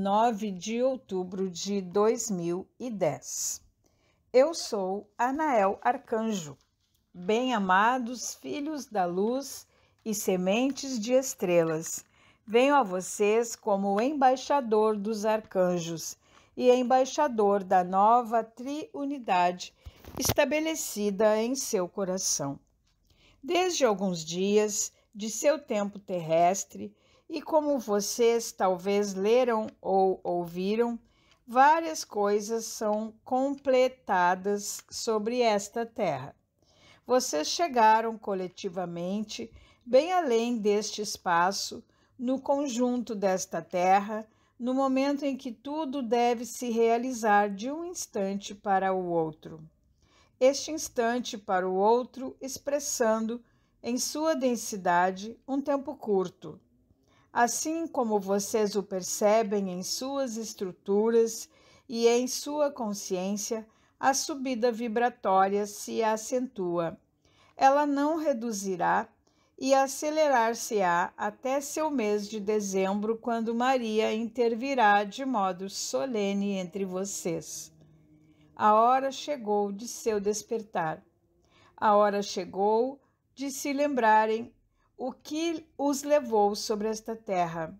9 de outubro de 2010. Eu sou Anael Arcanjo, bem-amados filhos da luz e sementes de estrelas. Venho a vocês como embaixador dos arcanjos e embaixador da nova triunidade estabelecida em seu coração. Desde alguns dias de seu tempo terrestre, e como vocês talvez leram ou ouviram, várias coisas são completadas sobre esta terra. Vocês chegaram coletivamente bem além deste espaço, no conjunto desta terra, no momento em que tudo deve se realizar de um instante para o outro. Este instante para o outro expressando, em sua densidade, um tempo curto assim como vocês o percebem em suas estruturas e em sua consciência, a subida vibratória se acentua. Ela não reduzirá e acelerar-se-á até seu mês de dezembro, quando Maria intervirá de modo solene entre vocês. A hora chegou de seu despertar. A hora chegou de se lembrarem o que os levou sobre esta terra.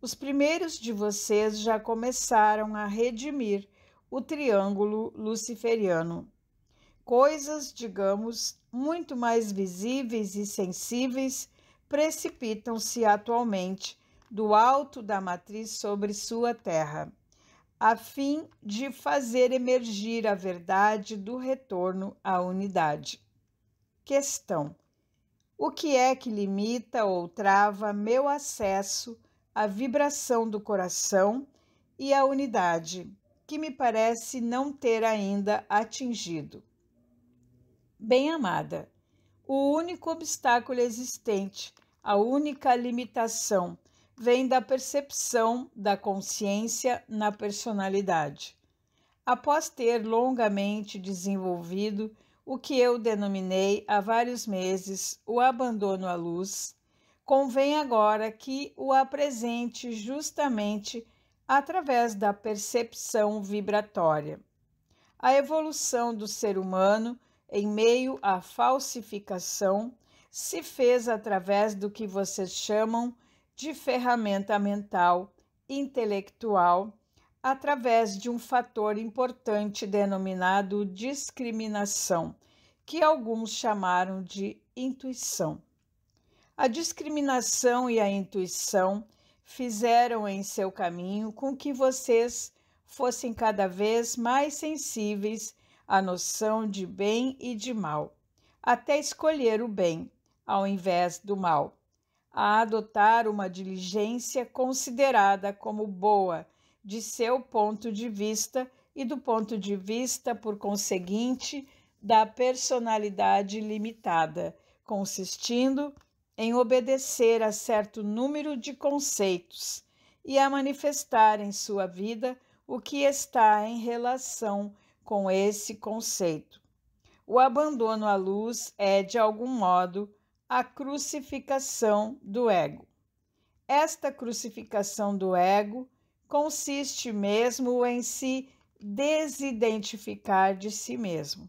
Os primeiros de vocês já começaram a redimir o triângulo luciferiano. Coisas, digamos, muito mais visíveis e sensíveis precipitam-se atualmente do alto da matriz sobre sua terra, a fim de fazer emergir a verdade do retorno à unidade. Questão: o que é que limita ou trava meu acesso à vibração do coração e à unidade, que me parece não ter ainda atingido? Bem amada, o único obstáculo existente, a única limitação, vem da percepção da consciência na personalidade. Após ter longamente desenvolvido o que eu denominei há vários meses o abandono à luz, convém agora que o apresente justamente através da percepção vibratória. A evolução do ser humano em meio à falsificação se fez através do que vocês chamam de ferramenta mental, intelectual através de um fator importante denominado discriminação, que alguns chamaram de intuição. A discriminação e a intuição fizeram em seu caminho com que vocês fossem cada vez mais sensíveis à noção de bem e de mal, até escolher o bem ao invés do mal, a adotar uma diligência considerada como boa de seu ponto de vista e do ponto de vista, por conseguinte, da personalidade limitada, consistindo em obedecer a certo número de conceitos e a manifestar em sua vida o que está em relação com esse conceito. O abandono à luz é, de algum modo, a crucificação do ego. Esta crucificação do ego consiste mesmo em se desidentificar de si mesmo.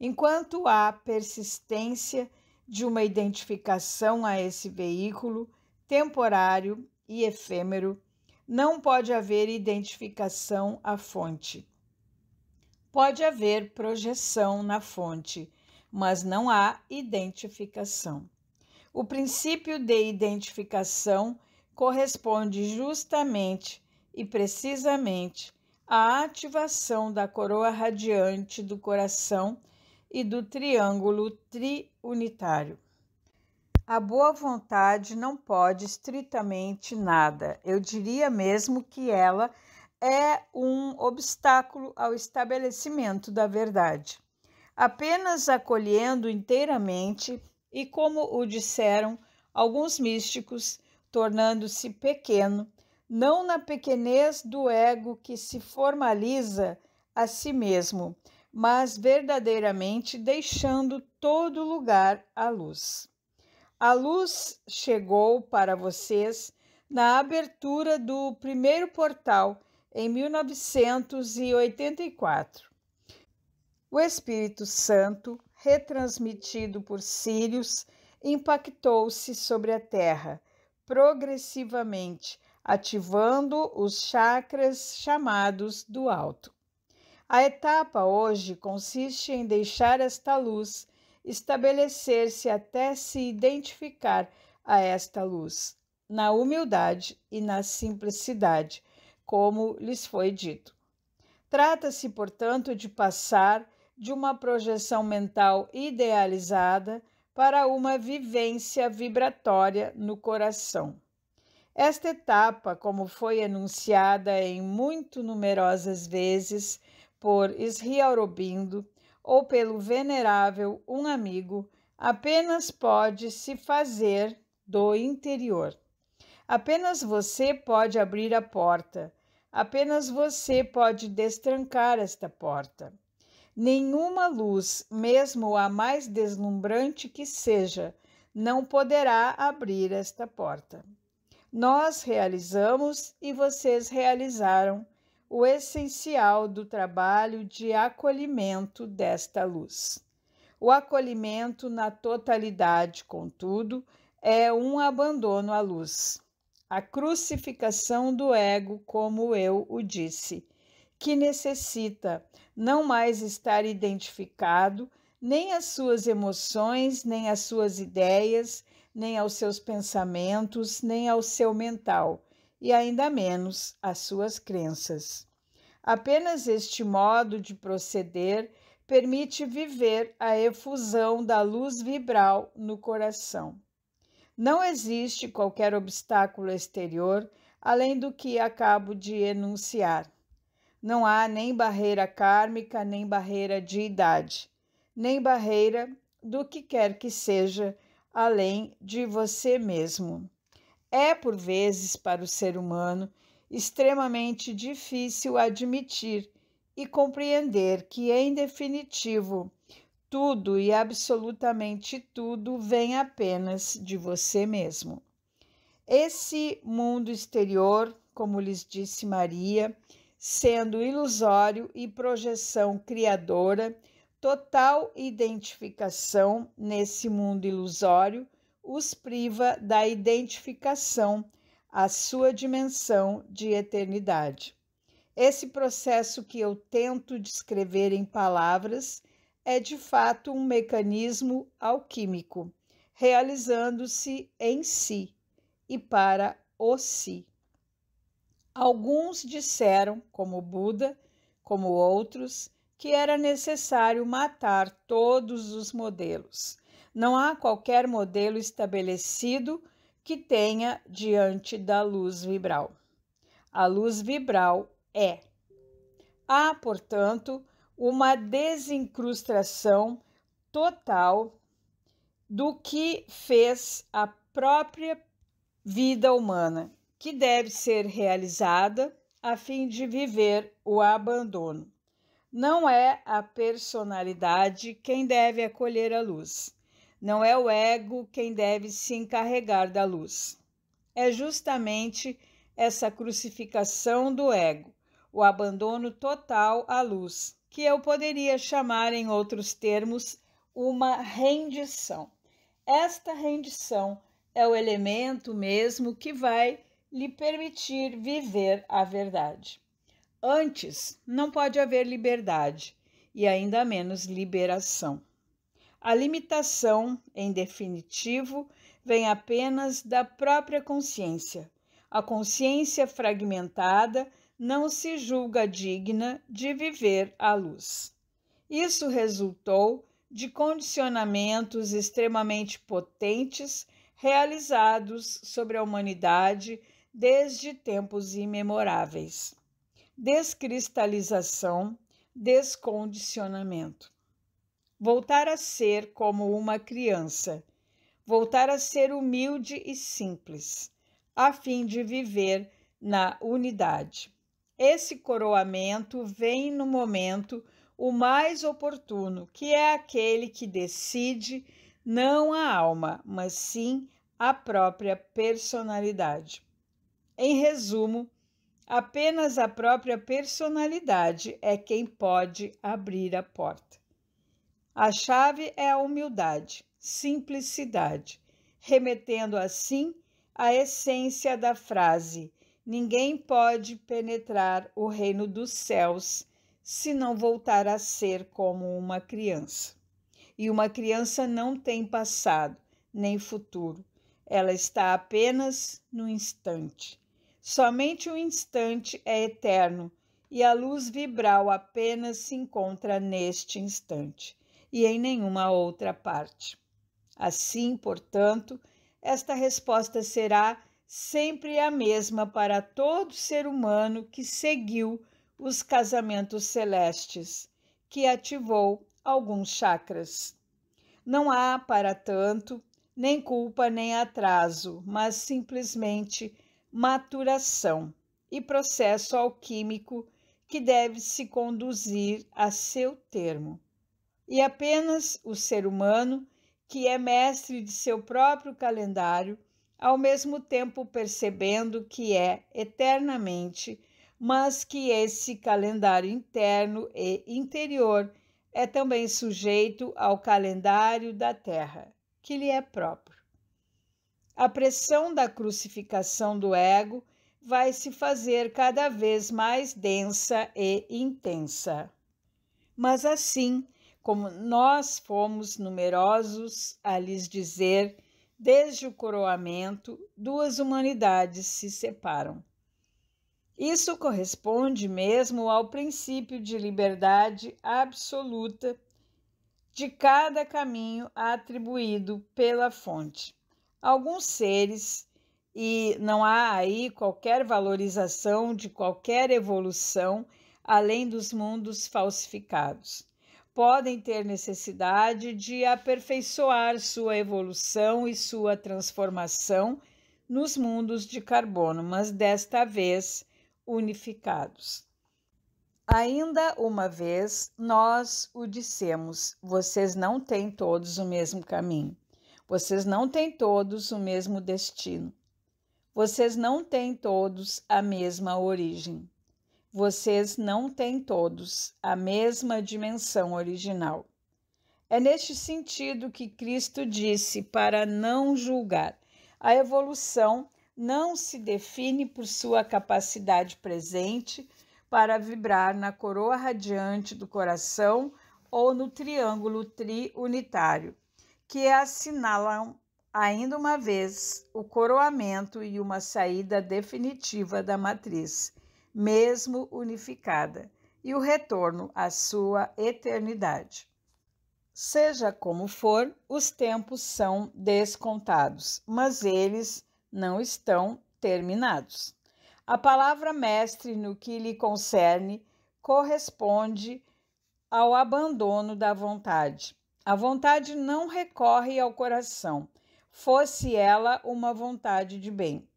Enquanto há persistência de uma identificação a esse veículo temporário e efêmero, não pode haver identificação à fonte. Pode haver projeção na fonte, mas não há identificação. O princípio de identificação corresponde justamente e precisamente a ativação da coroa radiante do coração e do triângulo triunitário. A boa vontade não pode estritamente nada. Eu diria mesmo que ela é um obstáculo ao estabelecimento da verdade. Apenas acolhendo inteiramente e como o disseram alguns místicos, tornando-se pequeno, não na pequenez do ego que se formaliza a si mesmo, mas verdadeiramente deixando todo lugar à luz. A luz chegou para vocês na abertura do primeiro portal em 1984. O Espírito Santo, retransmitido por Sírios, impactou-se sobre a Terra progressivamente ativando os chakras chamados do alto. A etapa hoje consiste em deixar esta luz estabelecer-se até se identificar a esta luz, na humildade e na simplicidade, como lhes foi dito. Trata-se, portanto, de passar de uma projeção mental idealizada para uma vivência vibratória no coração. Esta etapa, como foi enunciada em muito numerosas vezes por Sri Aurobindo ou pelo venerável um amigo, apenas pode se fazer do interior. Apenas você pode abrir a porta. Apenas você pode destrancar esta porta. Nenhuma luz, mesmo a mais deslumbrante que seja, não poderá abrir esta porta. Nós realizamos e vocês realizaram o essencial do trabalho de acolhimento desta luz. O acolhimento na totalidade, contudo, é um abandono à luz. A crucificação do ego, como eu o disse, que necessita não mais estar identificado nem as suas emoções, nem as suas ideias, nem aos seus pensamentos, nem ao seu mental, e ainda menos às suas crenças. Apenas este modo de proceder permite viver a efusão da luz vibral no coração. Não existe qualquer obstáculo exterior além do que acabo de enunciar. Não há nem barreira kármica, nem barreira de idade, nem barreira do que quer que seja além de você mesmo. É, por vezes, para o ser humano, extremamente difícil admitir e compreender que, em é definitivo, tudo e absolutamente tudo vem apenas de você mesmo. Esse mundo exterior, como lhes disse Maria, sendo ilusório e projeção criadora Total identificação nesse mundo ilusório os priva da identificação à sua dimensão de eternidade. Esse processo que eu tento descrever em palavras é de fato um mecanismo alquímico, realizando-se em si e para o si. Alguns disseram, como Buda, como outros, que era necessário matar todos os modelos. Não há qualquer modelo estabelecido que tenha diante da luz vibral. A luz vibral é. Há, portanto, uma desincrustação total do que fez a própria vida humana, que deve ser realizada a fim de viver o abandono. Não é a personalidade quem deve acolher a luz. Não é o ego quem deve se encarregar da luz. É justamente essa crucificação do ego, o abandono total à luz, que eu poderia chamar em outros termos uma rendição. Esta rendição é o elemento mesmo que vai lhe permitir viver a verdade. Antes, não pode haver liberdade e ainda menos liberação. A limitação, em definitivo, vem apenas da própria consciência. A consciência fragmentada não se julga digna de viver à luz. Isso resultou de condicionamentos extremamente potentes realizados sobre a humanidade desde tempos imemoráveis descristalização, descondicionamento. Voltar a ser como uma criança, voltar a ser humilde e simples, a fim de viver na unidade. Esse coroamento vem no momento o mais oportuno, que é aquele que decide não a alma, mas sim a própria personalidade. Em resumo, Apenas a própria personalidade é quem pode abrir a porta. A chave é a humildade, simplicidade, remetendo assim à essência da frase: ninguém pode penetrar o reino dos céus se não voltar a ser como uma criança. E uma criança não tem passado nem futuro, ela está apenas no instante Somente o instante é eterno e a luz vibral apenas se encontra neste instante e em nenhuma outra parte. Assim, portanto, esta resposta será sempre a mesma para todo ser humano que seguiu os casamentos celestes, que ativou alguns chakras. Não há, para tanto, nem culpa nem atraso, mas simplesmente maturação e processo alquímico que deve se conduzir a seu termo. E apenas o ser humano, que é mestre de seu próprio calendário, ao mesmo tempo percebendo que é eternamente, mas que esse calendário interno e interior é também sujeito ao calendário da Terra, que lhe é próprio. A pressão da crucificação do ego vai se fazer cada vez mais densa e intensa. Mas assim, como nós fomos numerosos a lhes dizer, desde o coroamento, duas humanidades se separam. Isso corresponde mesmo ao princípio de liberdade absoluta de cada caminho atribuído pela fonte alguns seres, e não há aí qualquer valorização de qualquer evolução além dos mundos falsificados. Podem ter necessidade de aperfeiçoar sua evolução e sua transformação nos mundos de carbono, mas desta vez unificados. Ainda uma vez, nós o dissemos: vocês não têm todos o mesmo caminho. Vocês não têm todos o mesmo destino. Vocês não têm todos a mesma origem. Vocês não têm todos a mesma dimensão original. É neste sentido que Cristo disse para não julgar. A evolução não se define por sua capacidade presente para vibrar na coroa radiante do coração ou no triângulo triunitário que assinalam ainda uma vez o coroamento e uma saída definitiva da matriz, mesmo unificada, e o retorno à sua eternidade. Seja como for, os tempos são descontados, mas eles não estão terminados. A palavra mestre, no que lhe concerne, corresponde ao abandono da vontade a vontade não recorre ao coração, fosse ela uma vontade de bem.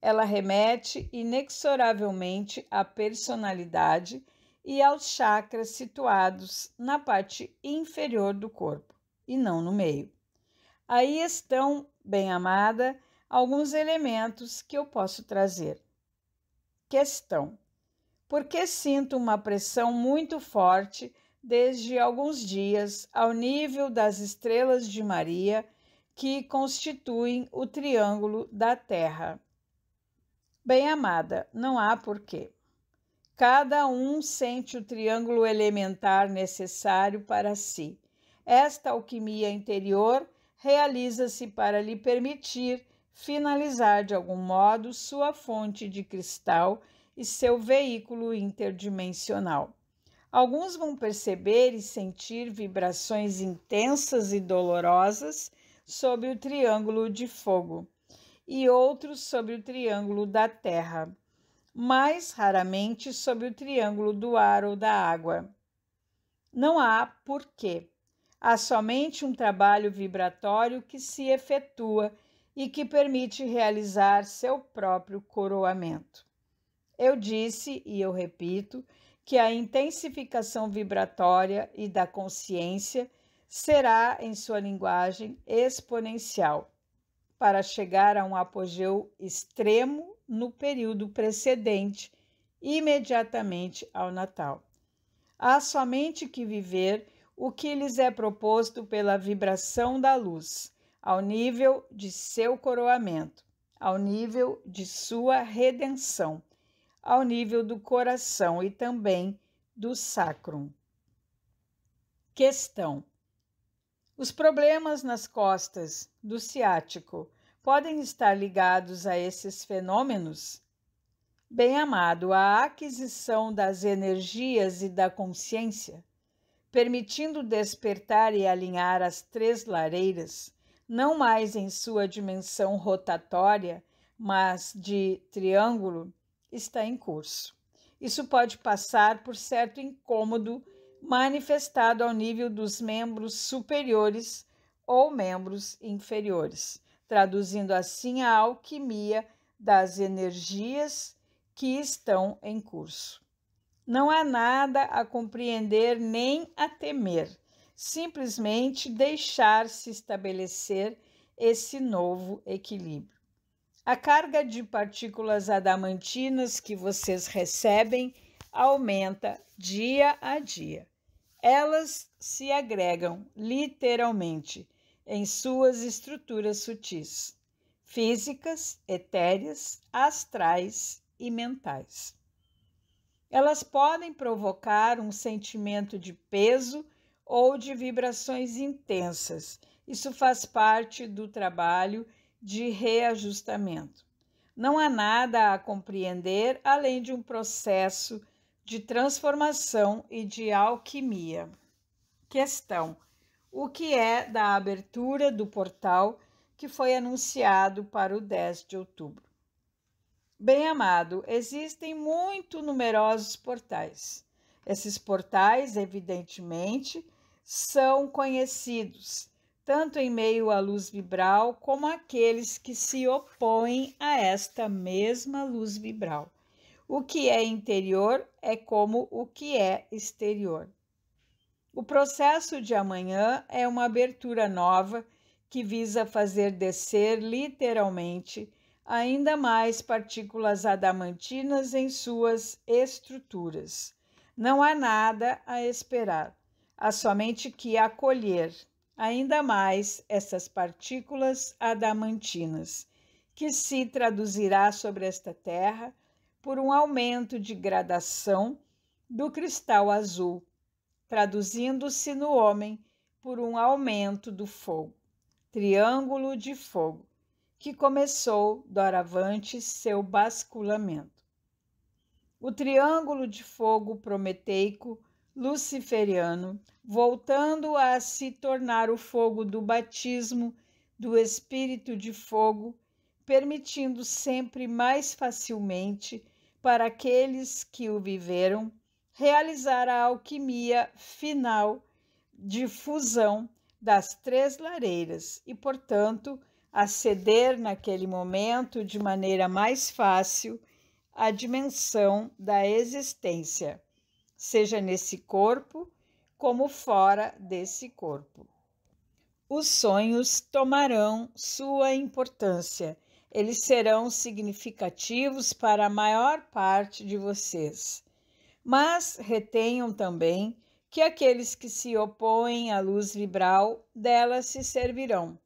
Ela remete inexoravelmente à personalidade e aos chakras situados na parte inferior do corpo e não no meio. Aí estão, bem amada, alguns elementos que eu posso trazer. Questão: Por que sinto uma pressão muito forte desde alguns dias ao nível das estrelas de Maria, que constituem o triângulo da Terra. Bem amada, não há porquê. Cada um sente o triângulo elementar necessário para si. Esta alquimia interior realiza-se para lhe permitir finalizar de algum modo sua fonte de cristal e seu veículo interdimensional. Alguns vão perceber e sentir vibrações intensas e dolorosas sobre o triângulo de fogo e outros sobre o triângulo da terra, mais raramente sobre o triângulo do ar ou da água. Não há porquê. Há somente um trabalho vibratório que se efetua e que permite realizar seu próprio coroamento. Eu disse e eu repito que a intensificação vibratória e da consciência será, em sua linguagem, exponencial, para chegar a um apogeu extremo no período precedente, imediatamente ao Natal. Há somente que viver o que lhes é proposto pela vibração da luz, ao nível de seu coroamento, ao nível de sua redenção ao nível do coração e também do sacrum. Questão: Os problemas nas costas do ciático podem estar ligados a esses fenômenos? Bem amado, a aquisição das energias e da consciência, permitindo despertar e alinhar as três lareiras, não mais em sua dimensão rotatória, mas de triângulo, está em curso. Isso pode passar por certo incômodo manifestado ao nível dos membros superiores ou membros inferiores, traduzindo assim a alquimia das energias que estão em curso. Não há nada a compreender nem a temer, simplesmente deixar se estabelecer esse novo equilíbrio. A carga de partículas adamantinas que vocês recebem aumenta dia a dia. Elas se agregam literalmente em suas estruturas sutis, físicas, etéreas, astrais e mentais. Elas podem provocar um sentimento de peso ou de vibrações intensas. Isso faz parte do trabalho de reajustamento. Não há nada a compreender além de um processo de transformação e de alquimia. Questão: O que é da abertura do portal que foi anunciado para o 10 de outubro? Bem amado, existem muito numerosos portais. Esses portais, evidentemente, são conhecidos tanto em meio à luz vibral como aqueles que se opõem a esta mesma luz vibral. O que é interior é como o que é exterior. O processo de amanhã é uma abertura nova que visa fazer descer literalmente ainda mais partículas adamantinas em suas estruturas. Não há nada a esperar, há somente que acolher ainda mais essas partículas adamantinas, que se traduzirá sobre esta terra por um aumento de gradação do cristal azul, traduzindo-se no homem por um aumento do fogo, triângulo de fogo, que começou doravante seu basculamento. O triângulo de fogo prometeico luciferiano, voltando a se tornar o fogo do batismo do espírito de fogo, permitindo sempre mais facilmente para aqueles que o viveram realizar a alquimia final de fusão das três lareiras e, portanto, aceder naquele momento de maneira mais fácil à dimensão da existência seja nesse corpo como fora desse corpo. Os sonhos tomarão sua importância, eles serão significativos para a maior parte de vocês. Mas retenham também que aqueles que se opõem à luz vibral dela se servirão,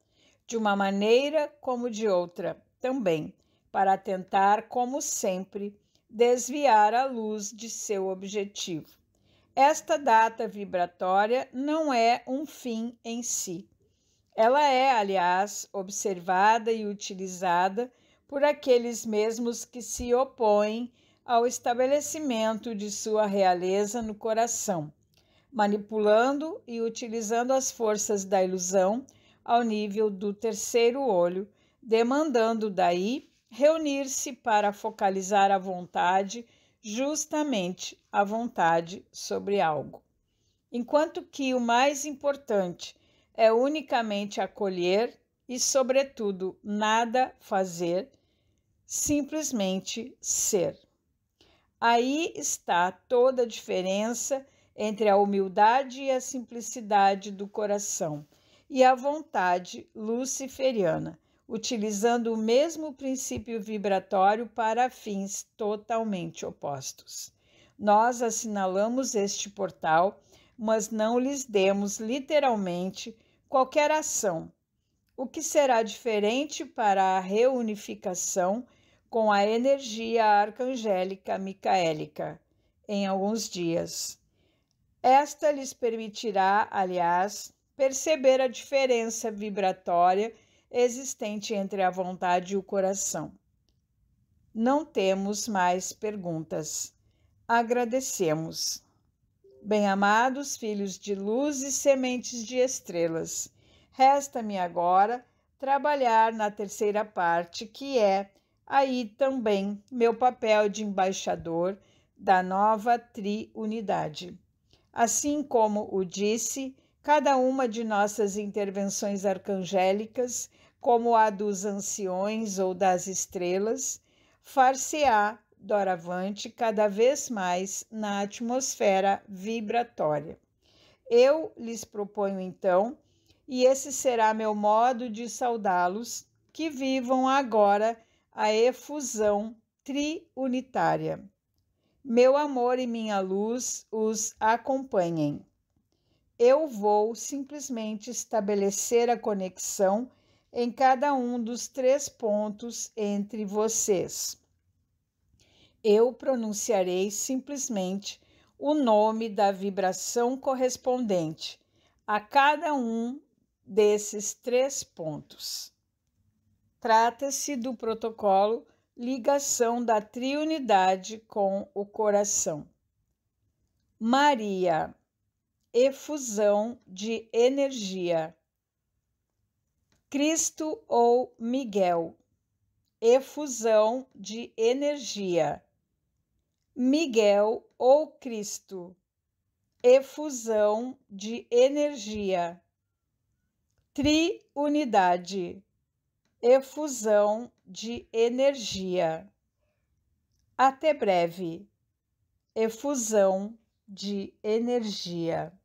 de uma maneira como de outra, também, para tentar, como sempre, desviar a luz de seu objetivo. Esta data vibratória não é um fim em si. Ela é, aliás, observada e utilizada por aqueles mesmos que se opõem ao estabelecimento de sua realeza no coração, manipulando e utilizando as forças da ilusão ao nível do terceiro olho, demandando daí reunir-se para focalizar a vontade, justamente a vontade sobre algo. Enquanto que o mais importante é unicamente acolher e, sobretudo, nada fazer, simplesmente ser. Aí está toda a diferença entre a humildade e a simplicidade do coração e a vontade luciferiana utilizando o mesmo princípio vibratório para fins totalmente opostos. Nós assinalamos este portal, mas não lhes demos literalmente qualquer ação, o que será diferente para a reunificação com a energia arcangélica micaélica em alguns dias. Esta lhes permitirá, aliás, perceber a diferença vibratória existente entre a vontade e o coração. Não temos mais perguntas. Agradecemos. Bem-amados filhos de luz e sementes de estrelas, resta-me agora trabalhar na terceira parte, que é aí também meu papel de embaixador da nova triunidade. Assim como o disse, cada uma de nossas intervenções arcangélicas como a dos anciões ou das estrelas, far-se-á doravante cada vez mais na atmosfera vibratória. Eu lhes proponho então, e esse será meu modo de saudá-los, que vivam agora a efusão triunitária. Meu amor e minha luz os acompanhem. Eu vou simplesmente estabelecer a conexão em cada um dos três pontos entre vocês. Eu pronunciarei simplesmente o nome da vibração correspondente a cada um desses três pontos. Trata-se do protocolo Ligação da Triunidade com o Coração. Maria, efusão de energia Cristo ou Miguel, efusão de energia. Miguel ou Cristo, efusão de energia. Triunidade, efusão de energia. Até breve, efusão de energia.